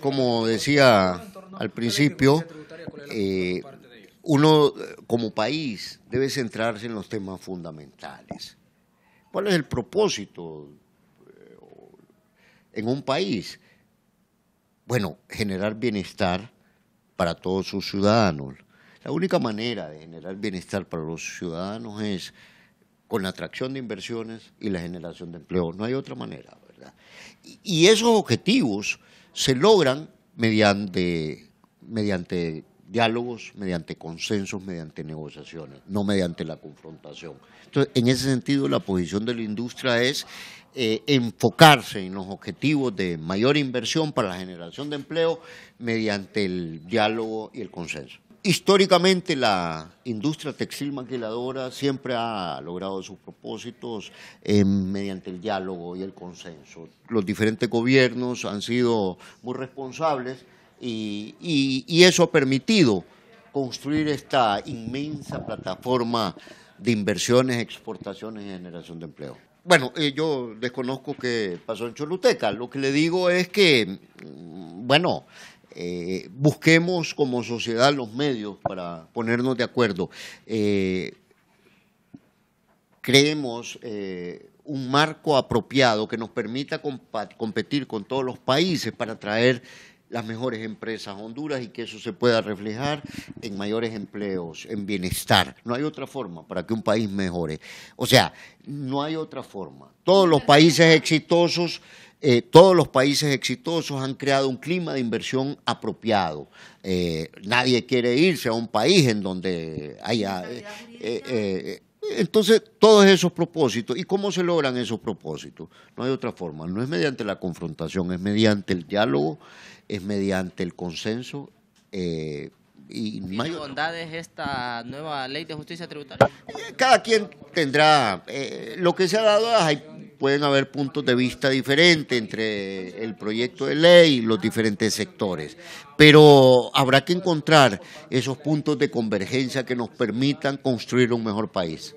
como, decía al principio, eh, uno eh, como país debe centrarse en los temas fundamentales. ¿Cuál es el propósito eh, en un país? Bueno, generar bienestar para todos sus ciudadanos. La única manera de generar bienestar para los ciudadanos es con la atracción de inversiones y la generación de empleo. No hay otra manera, ¿verdad? Y esos objetivos se logran mediante, mediante diálogos, mediante consensos, mediante negociaciones, no mediante la confrontación. Entonces, en ese sentido, la posición de la industria es eh, enfocarse en los objetivos de mayor inversión para la generación de empleo mediante el diálogo y el consenso. Históricamente la industria textil maquiladora siempre ha logrado sus propósitos em, mediante el diálogo y el consenso. Los diferentes gobiernos han sido muy responsables y, eso ha permitido construir esta inmensa plataforma de inversiones, exportaciones y generación de empleo. Bueno, eh, yo desconozco qué pasó en Choluteca. Lo que le digo es que, mm, bueno, eh, busquemos como sociedad los medios para ponernos de acuerdo. Eh, creemos eh, un marco apropiado que nos permita competir con todos los países para traer las mejores empresas a Honduras y que eso se pueda reflejar en mayores empleos, en bienestar. No hay otra forma para que un país mejore. O sea, no hay otra forma. Todos los países exitosos eh, todos los países exitosos han creado un clima de inversión apropiado. Eh, nadie quiere irse a un país en donde haya... Eh, entonces, todos esos propósitos, ¿y cómo se logran esos propósitos? No hay otra forma, no es mediante la confrontación, es mediante el diálogo, es mediante el consenso. Eh, y ¿Tiene bondades esta nueva ley de justicia tributaria? Cada quien tendrá, lo que se ha dado, a pueden haber puntos de vista diferentes entre el proyecto de ley y los diferentes sectores. Pero habrá que encontrar esos puntos de convergencia que nos permitan construir un mejor país.